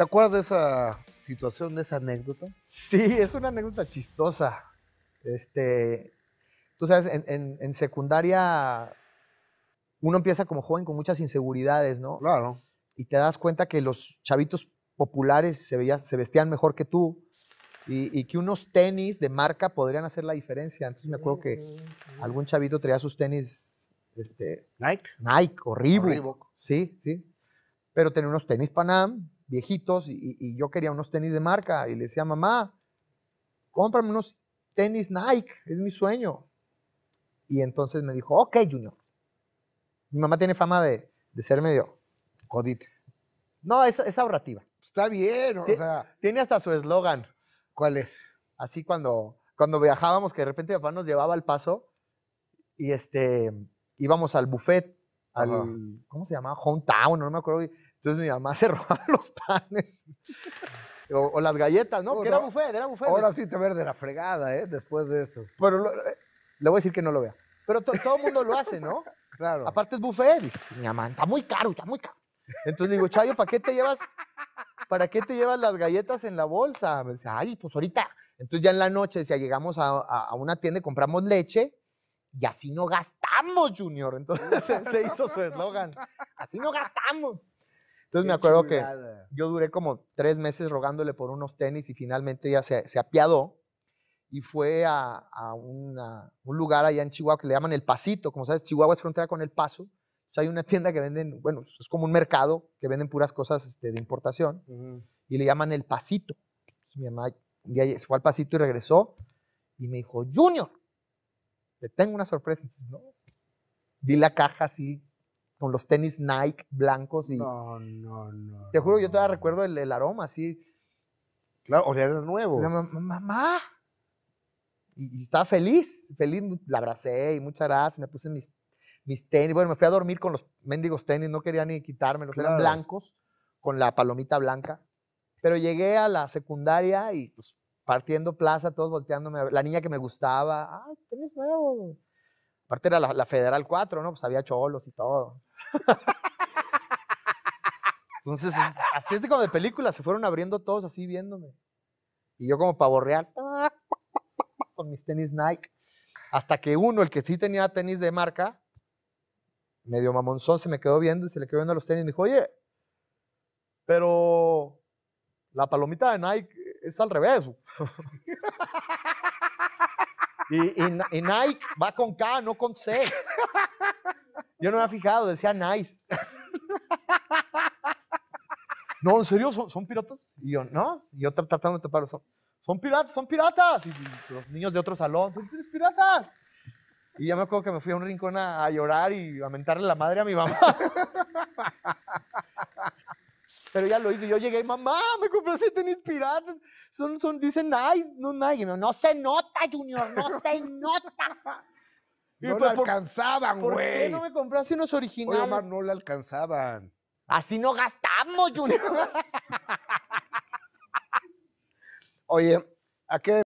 ¿Te acuerdas de esa situación, de esa anécdota? Sí, es una anécdota chistosa. Este, tú sabes, en, secundaria uno empieza como joven con muchas inseguridades, ¿no? Claro. Y te das cuenta que los chavitos populares se, vestían mejor que tú y, y, que unos tenis de marca podrían hacer la diferencia. Entonces me acuerdo que algún chavito traía sus tenis este, Nike. Nike, horrible. horrible. Sí, sí. Pero tenía unos tenis Panam viejitos y, yo quería unos tenis de marca y le decía, mamá, cómprame unos tenis Nike, es mi sueño. Y entonces me dijo, ok, Junior. Mi mamá tiene fama de, de ser medio... codita No, es, es ahorrativa. Está bien, o sea... Tiene hasta su eslogan. ¿Cuál es? Así cuando, cuando viajábamos, que de repente mi papá nos llevaba al paso y este, íbamos al buffet ¿cómo se llamaba? Hometown, no me acuerdo. Entonces mi mamá se robaba los panes. O, las galletas, ¿no? que era buffet, era buffet. Ahora sí te ver de la fregada, ¿eh? Después de eso. Pero eh, le voy a decir que no lo vea. Pero todo el mundo lo hace, ¿no? Claro. Aparte es buffet. mi mamá, está muy caro, está muy caro. Entonces le digo, Chayo, ¿para qué te llevas, para qué te llevas las galletas en la bolsa? Me dice, ay, pues ahorita. Entonces ya en la noche decía, llegamos a, una tienda compramos leche y así no gastamos, Junior. Entonces se, hizo su eslogan, así no gastamos. Entonces me acuerdo que yo duré como tres meses rogándole por unos tenis y finalmente ya se, apiadó y fue a, un lugar allá en Chihuahua que le llaman El Pasito. Como sabes, Chihuahua es frontera con El Paso. hay una tienda que venden, bueno, es como un mercado que venden puras cosas este, de importación y le llaman El Pasito. mi mamá un fue al Pasito y regresó y me dijo, Junior, le tengo una sorpresa. Entonces, Di la caja así, con los tenis Nike blancos y... No, no, no. Te juro, yo todavía recuerdo el, aroma así. Claro, olía nuevo. Mamá. Y, estaba feliz, feliz. La abracé y muchas gracias. Me puse mis, mis tenis. Bueno, me fui a dormir con los mendigos tenis. No quería ni quitármelos. Eran blancos, con la palomita blanca. Pero llegué a la secundaria y pues partiendo plaza, todos volteándome. La niña que me gustaba, ay, es nuevo Aparte era la, Federal 4, ¿no? Pues había cholos y todo. Entonces, así es como de película, se fueron abriendo todos así viéndome. Y yo como para real, con mis tenis Nike. Hasta que uno, el que sí tenía tenis de marca, medio mamonzón, se me quedó viendo y se le quedó viendo a los tenis. Me dijo, oye, pero la palomita de Nike es al revés. Y, Nike va con K, no con C. Yo no me había fijado, decía Nice. No, en serio, ¿Son, piratas. Y yo, no, y yo tratando de taparlos. Son, son piratas, son piratas. Y, los niños de otro salón, son piratas. Y ya me acuerdo que me fui a un rincón a, a llorar y a mentarle la madre a mi mamá. Pero ya lo hizo. Yo llegué mamá, me compraste tenis piratas. Son, son, dicen no nadie. No, no se nota, Junior, no se nota. Y no pues, alcanzaban, güey. ¿Por qué no me compraste unos originales? Oye, no le alcanzaban. Así no gastamos, Junior. Oye, ¿a qué